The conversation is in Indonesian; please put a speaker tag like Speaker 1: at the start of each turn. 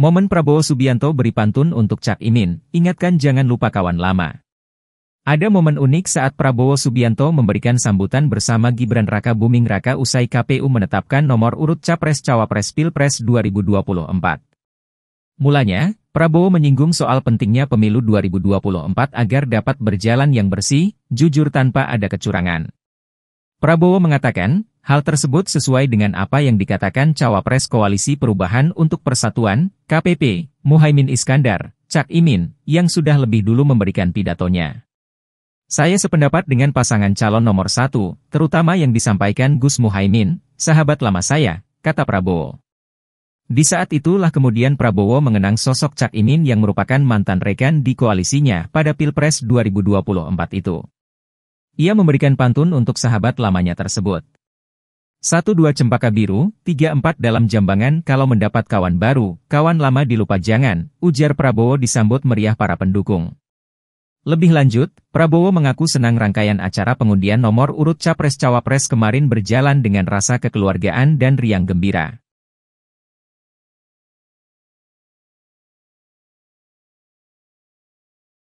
Speaker 1: Momen Prabowo Subianto beri pantun untuk Cak Imin, ingatkan jangan lupa kawan lama. Ada momen unik saat Prabowo Subianto memberikan sambutan bersama Gibran Raka Buming Raka usai KPU menetapkan nomor urut Capres-Cawapres Pilpres 2024. Mulanya, Prabowo menyinggung soal pentingnya pemilu 2024 agar dapat berjalan yang bersih, jujur tanpa ada kecurangan. Prabowo mengatakan, hal tersebut sesuai dengan apa yang dikatakan cawapres Koalisi Perubahan untuk Persatuan, KPP, Muhaimin Iskandar, Cak Imin, yang sudah lebih dulu memberikan pidatonya. Saya sependapat dengan pasangan calon nomor satu, terutama yang disampaikan Gus Muhaimin, sahabat lama saya, kata Prabowo. Di saat itulah kemudian Prabowo mengenang sosok Cak Imin yang merupakan mantan rekan di koalisinya pada Pilpres 2024 itu. Ia memberikan pantun untuk sahabat lamanya tersebut. Satu dua cempaka biru, tiga empat dalam jambangan kalau mendapat kawan baru, kawan lama dilupa jangan, ujar Prabowo disambut meriah para pendukung. Lebih lanjut, Prabowo mengaku senang rangkaian acara pengundian nomor urut Capres-Cawapres kemarin berjalan dengan rasa kekeluargaan dan riang gembira.